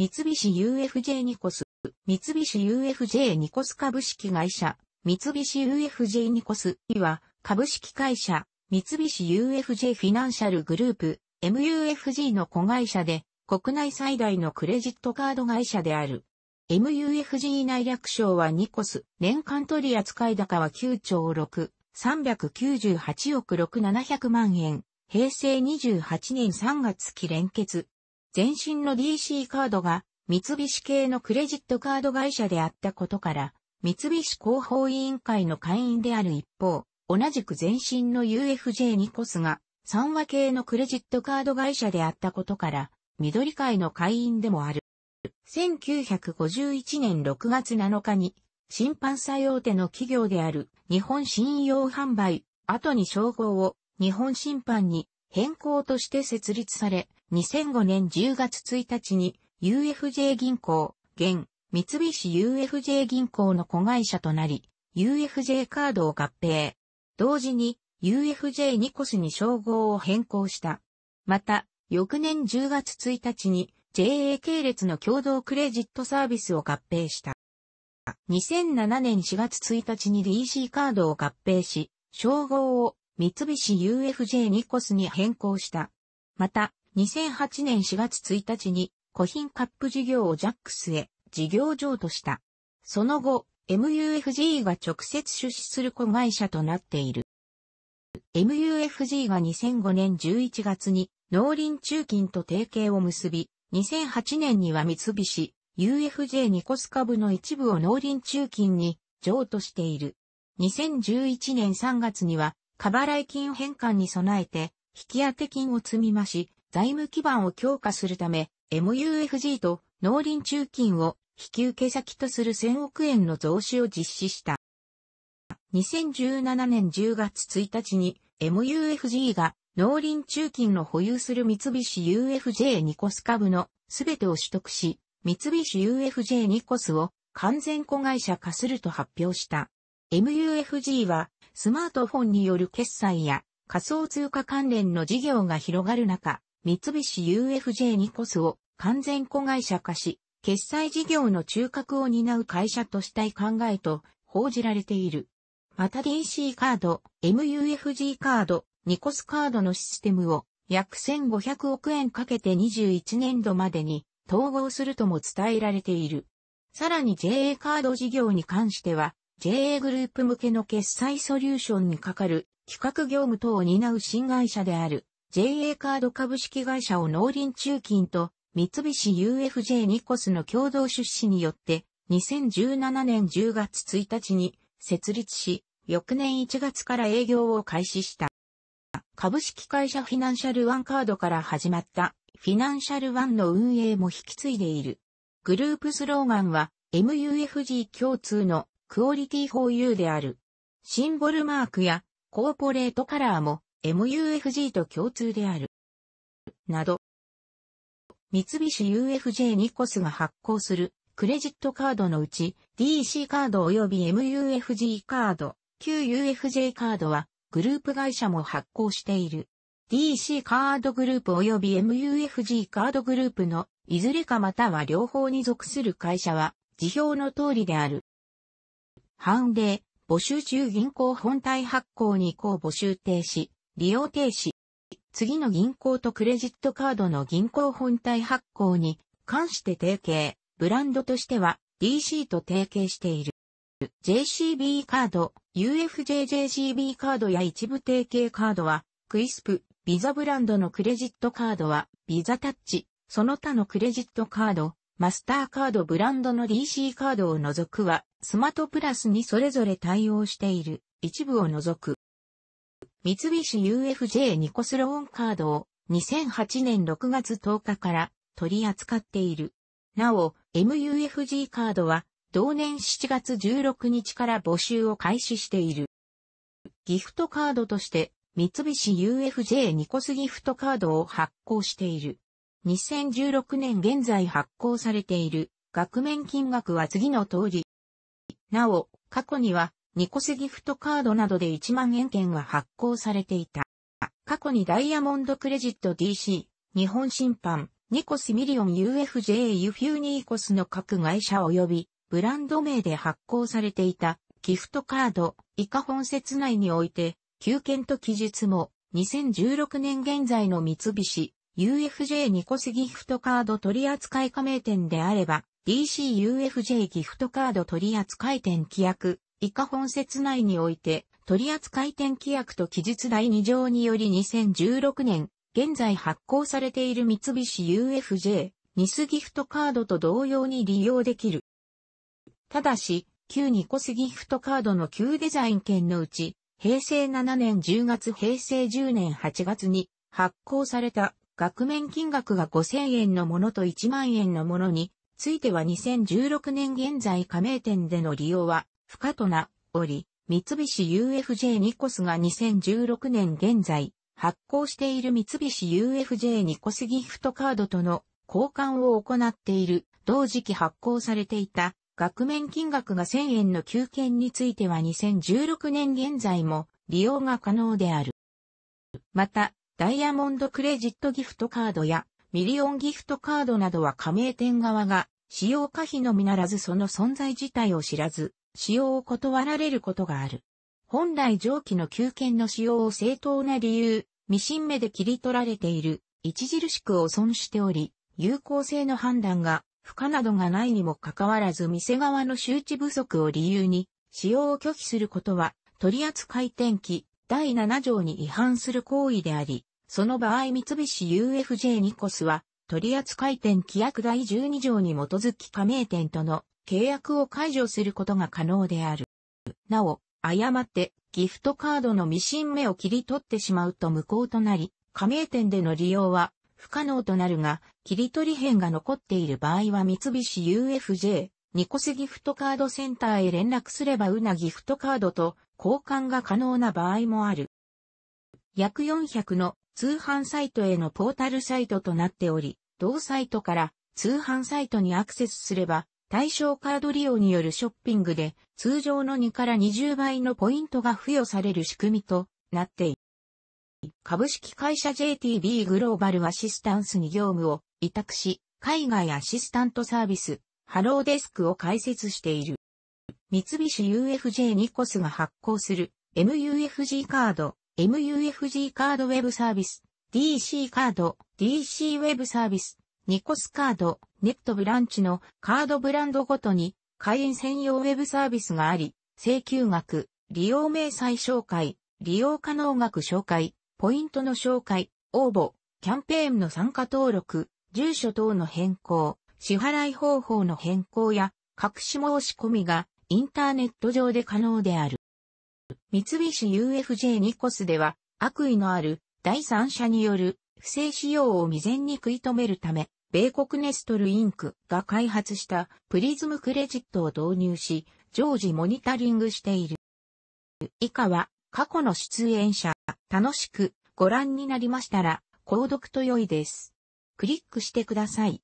三菱 UFJ ニコス、三菱 UFJ ニコス株式会社、三菱 UFJ ニコスは、株式会社、三菱 UFJ フィナンシャルグループ、MUFG の子会社で、国内最大のクレジットカード会社である。MUFG 内略賞はニコス、年間取扱高は9兆6、398億6700万円、平成28年3月期連結、前身の DC カードが三菱系のクレジットカード会社であったことから、三菱広報委員会の会員である一方、同じく前身の UFJ ニコスが、三和系のクレジットカード会社であったことから、緑会の会員でもある。1951年6月7日に、審判作用手の企業である日本信用販売、後に称号を日本審判に変更として設立され、2005年10月1日に UFJ 銀行、現三菱 UFJ 銀行の子会社となり、UFJ カードを合併。同時に UFJ ニコスに称号を変更した。また、翌年10月1日に JA 系列の共同クレジットサービスを合併した。2007年4月1日に DC カードを合併し、称号を三菱 UFJ ニコスに変更した。また、2008年4月1日に、古品カップ事業をジャックスへ事業譲渡した。その後、MUFG が直接出資する子会社となっている。MUFG が2005年11月に農林中金と提携を結び、2008年には三菱 UFJ ニコス株の一部を農林中金に譲渡している。2011年3月には、過払い金返還に備えて、引き当て金を積み増し、財務基盤を強化するため、MUFG と農林中金を引き受け先とする1000億円の増資を実施した。2017年10月1日に MUFG が農林中金の保有する三菱 UFJ ニコス株のすべてを取得し、三菱 UFJ ニコスを完全子会社化すると発表した。MUFG はスマートフォンによる決済や仮想通貨関連の事業が広がる中、三菱 UFJ ニコスを完全子会社化し、決済事業の中核を担う会社としたい考えと報じられている。また DC カード、MUFG カード、ニコスカードのシステムを約1500億円かけて21年度までに統合するとも伝えられている。さらに JA カード事業に関しては、JA グループ向けの決済ソリューションにかかる企画業務等を担う新会社である JA カード株式会社を農林中金と三菱 UFJ ニコスの共同出資によって2017年10月1日に設立し、翌年1月から営業を開始した。株式会社フィナンシャルワンカードから始まったフィナンシャルワンの運営も引き継いでいる。グループスローガンは MUFG 共通のクオリティホーユーである。シンボルマークやコーポレートカラーも MUFG と共通である。など。三菱 UFJ ニコスが発行するクレジットカードのうち DC カード及び MUFG カード、旧 UFJ カードはグループ会社も発行している。DC カードグループ及び MUFG カードグループのいずれかまたは両方に属する会社は辞表の通りである。判例、募集中銀行本体発行に行募集停止、利用停止。次の銀行とクレジットカードの銀行本体発行に関して提携、ブランドとしては DC と提携している。JCB カード、UFJJCB カードや一部提携カードは、クイスプ、ビザブランドのクレジットカードは、ビザタッチ、その他のクレジットカード、マスターカードブランドの DC カードを除くは、スマートプラスにそれぞれ対応している、一部を除く。三菱 UFJ ニコスローンカードを2008年6月10日から取り扱っている。なお、MUFG カードは同年7月16日から募集を開始している。ギフトカードとして三菱 UFJ ニコスギフトカードを発行している。2016年現在発行されている額面金額は次の通り。なお、過去にはニコスギフトカードなどで1万円券は発行されていた。過去にダイヤモンドクレジット DC、日本審判、ニコスミリオン UFJ ユフューニーコスの各会社及びブランド名で発行されていたギフトカード以下本節内において、休券と記述も2016年現在の三菱 UFJ ニコスギフトカード取扱加盟店であれば DCUFJ ギフトカード取扱店規約以下本節内において、取扱店規約と記述第2条により2016年、現在発行されている三菱 UFJ、ニスギフトカードと同様に利用できる。ただし、旧ニコスギフトカードの旧デザイン券のうち、平成7年10月平成10年8月に発行された額面金額が5000円のものと1万円のものについては2016年現在加盟店での利用は不可とな、折、三菱 UFJ ニコスが2016年現在、発行している三菱 UFJ ニコスギフトカードとの交換を行っている、同時期発行されていた、額面金額が1000円の休憩については2016年現在も利用が可能である。また、ダイヤモンドクレジットギフトカードやミリオンギフトカードなどは加盟店側が使用可否のみならずその存在自体を知らず、使用を断られることがある。本来上記の休憩の使用を正当な理由、未審目で切り取られている、著しく汚損しており、有効性の判断が不可などがないにもかかわらず店側の周知不足を理由に使用を拒否することは取扱転気。第7条に違反する行為であり、その場合三菱 UFJ ニコスは取扱転気約第12条に基づき加盟店との契約を解除することが可能である。なお、誤ってギフトカードのミシン目を切り取ってしまうと無効となり、加盟店での利用は不可能となるが、切り取り編が残っている場合は三菱 UFJ、ニコスギフトカードセンターへ連絡すればウナギフトカードと交換が可能な場合もある。約400の通販サイトへのポータルサイトとなっており、同サイトから通販サイトにアクセスすれば対象カード利用によるショッピングで通常の2から20倍のポイントが付与される仕組みとなっている。株式会社 JTB グローバルアシスタンスに業務を委託し、海外アシスタントサービス、ハローデスクを開設している。三菱 UFJ ニコスが発行する MUFG カード、MUFG カードウェブサービス、DC カード、DC ウェブサービス、ニコスカード、ネットブランチのカードブランドごとに会員専用ウェブサービスがあり、請求額、利用明細紹介、利用可能額紹介、ポイントの紹介、応募、キャンペーンの参加登録、住所等の変更、支払い方法の変更や、隠し申し込みがインターネット上で可能である。三菱 UFJ ニコスでは、悪意のある第三者による不正使用を未然に食い止めるため、米国ネストルインクが開発したプリズムクレジットを導入し、常時モニタリングしている。以下は過去の出演者、楽しくご覧になりましたら、購読と良いです。クリックしてください。